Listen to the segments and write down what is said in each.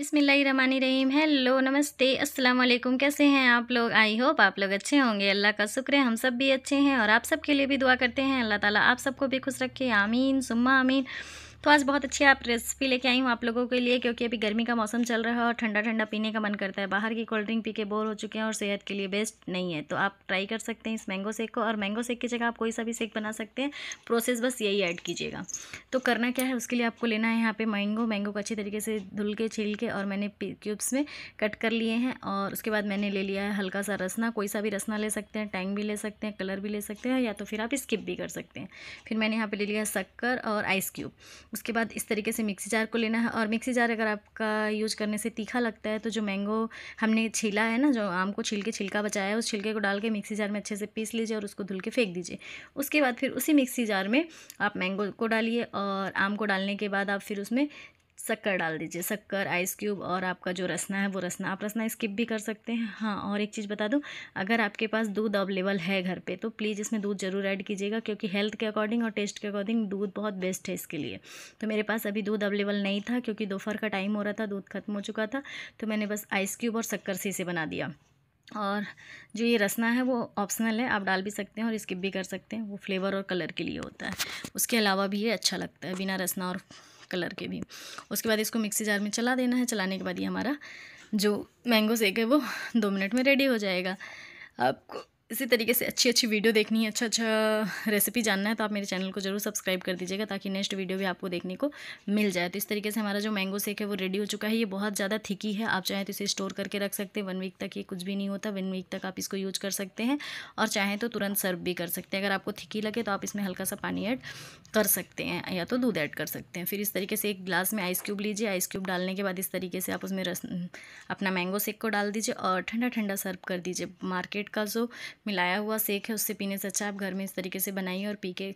बिसमीम हेलो नमस्ते अस्सलाम वालेकुम कैसे हैं आप लोग आई होप आप लोग अच्छे होंगे अल्लाह का शुक्र है हम सब भी अच्छे हैं और आप सब के लिए भी दुआ करते हैं अल्लाह ताला आप सबको भी खुश रखे आमीन सुम्मा आमीन तो आज बहुत अच्छी आप रेसिपी लेके आई हूँ आप लोगों के लिए क्योंकि अभी गर्मी का मौसम चल रहा है और ठंडा ठंडा पीने का मन करता है बाहर की कोल्ड ड्रिंक पी के बोर हो चुके हैं और सेहत के लिए बेस्ट नहीं है तो आप ट्राई कर सकते हैं इस मैंगो सेक को और मैंगो सेक की जगह आप कोई सा भी सेक बना सकते हैं प्रोसेस बस यही ऐड कीजिएगा तो करना क्या है उसके लिए आपको लेना है यहाँ पर मैंगो मैंगो को अच्छी तरीके से धुल के छील के और मैंने क्यूब्स में कट कर लिए हैं और उसके बाद मैंने ले लिया है हल्का सा रसना कोई सा भी रसना ले सकते हैं टैंग भी ले सकते हैं कलर भी ले सकते हैं या तो फिर आप स्किप भी कर सकते हैं फिर मैंने यहाँ पर ले लिया शक्कर और आइस क्यूब उसके बाद इस तरीके से मिक्सी जार को लेना है और मिक्सी जार अगर आपका यूज करने से तीखा लगता है तो जो मैंगो हमने छीला है ना जो आम को छील के छिलका बचाया है उस छिलके को डाल के मिक्सी जार में अच्छे से पीस लीजिए और उसको धुल के फेंक दीजिए उसके बाद फिर उसी मिक्सी जार में आप मैंगो को डालिए और आम को डालने के बाद आप फिर उसमें शक्कर डाल दीजिए शक्कर आइस क्यूब और आपका जो रसना है वो रसना आप रसना स्किप भी कर सकते हैं हाँ और एक चीज़ बता दूँ अगर आपके पास दूध अवेलेबल है घर पे तो प्लीज़ इसमें दूध ज़रूर ऐड कीजिएगा क्योंकि हेल्थ के अकॉर्डिंग और टेस्ट के अकॉर्डिंग दूध बहुत बेस्ट है इसके लिए तो मेरे पास अभी दूध अवेलेबल नहीं था क्योंकि दोपहर का टाइम हो रहा था दूध खत्म हो चुका था तो मैंने बस आइस क्यूब और शक्कर से इसे बना दिया और जो ये रसना है वो ऑप्शनल है आप डाल भी सकते हैं और स्किप भी कर सकते हैं वो फ्लेवर और कलर के लिए होता है उसके अलावा भी ये अच्छा लगता है बिना रसना और कलर के भी उसके बाद इसको मिक्सी जार में चला देना है चलाने के बाद ये हमारा जो मैंगो सेक है वो दो मिनट में रेडी हो जाएगा आपको इसी तरीके से अच्छी अच्छी वीडियो देखनी है अच्छा अच्छा रेसिपी जानना है तो आप मेरे चैनल को जरूर सब्सक्राइब कर दीजिएगा ताकि नेक्स्ट वीडियो भी आपको देखने को मिल जाए तो इस तरीके से हमारा जो मैंगो सेक है वो रेडी हो चुका है ये बहुत ज़्यादा थिकी है आप चाहें तो इसे स्टोर करके रख सकते हैं वन वीक तक ये कुछ भी नहीं होता वन वीक तक आप इसको यूज कर सकते हैं और चाहें तो तुरंत सर्व भी कर सकते हैं अगर आपको थिकी लगे तो आप इसमें हल्का सा पानी ऐड कर सकते हैं या तो दूध ऐड कर सकते हैं फिर इस तरीके से एक ग्लास में आइस क्यूब लीजिए आइस क्यूब डालने के बाद इस तरीके से आप उसमें रस अपना मैंगो सेक को डाल दीजिए और ठंडा ठंडा सर्व कर दीजिए मार्केट का जो मिलाया हुआ सेक है उससे पीने से अच्छा आप घर में इस तरीके से बनाइए और पी के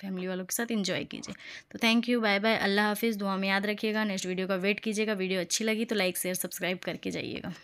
फैमिली वालों के साथ इन्जॉय कीजिए तो थैंक यू बाय बाय अल्लाह हाफिज़ दुआ में याद रखिएगा नेक्स्ट वीडियो का वेट कीजिएगा वीडियो अच्छी लगी तो लाइक शेयर सब्सक्राइब करके जाइएगा